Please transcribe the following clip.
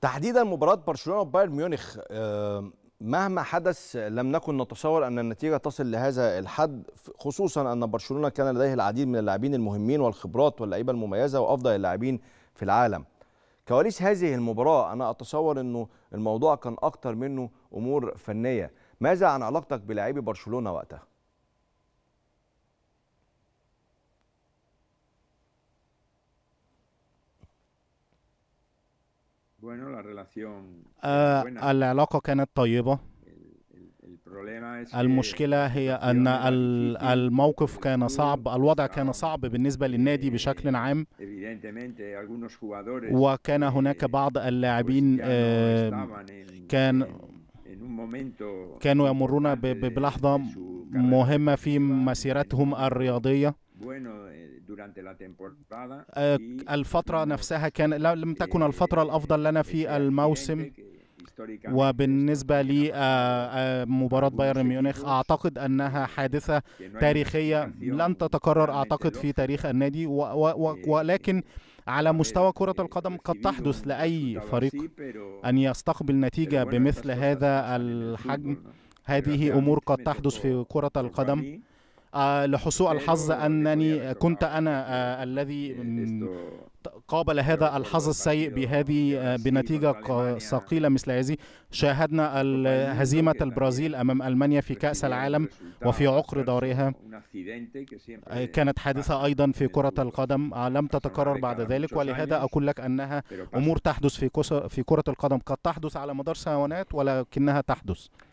تحديدا مباراه برشلونه وبايرن ميونخ آه، مهما حدث لم نكن نتصور ان النتيجه تصل لهذا الحد خصوصا ان برشلونه كان لديه العديد من اللاعبين المهمين والخبرات واللعيبه المميزه وافضل اللاعبين في العالم كواليس هذه المباراه انا اتصور انه الموضوع كان اكتر منه امور فنيه ماذا عن علاقتك بلاعبي برشلونه وقتها العلاقة كانت طيبة المشكلة هي أن الموقف كان صعب الوضع كان صعب بالنسبة للنادي بشكل عام وكان هناك بعض اللاعبين كان كانوا يمرون بلحظة مهمة في مسيرتهم الرياضية آه، الفترة نفسها كان لم eh, تكن الفترة الأفضل لنا في الموسم وبالنسبة لمباراة آه، آه، بايرن ميونخ أعتقد أنها حادثة تاريخية لن تتكرر أعتقد في تاريخ النادي eh, ولكن على eh, مستوى كرة القدم قد تحدث لأي فريق أن يستقبل نتيجة بمثل هذا الحجم هذه أمور قد تحدث في كرة القدم آه، لحسوء الحظ أنني كنت أنا آه، الذي قابل هذا الحظ السيء بهذه آه، بنتيجة ثقيلة مثل هذه شاهدنا هزيمة البرازيل أمام ألمانيا في كأس العالم وفي عقر دورها كانت حادثة أيضا في كرة القدم لم تتكرر بعد ذلك ولهذا أقول لك أنها أمور تحدث في كرة القدم قد تحدث على مدار سنوات ولكنها تحدث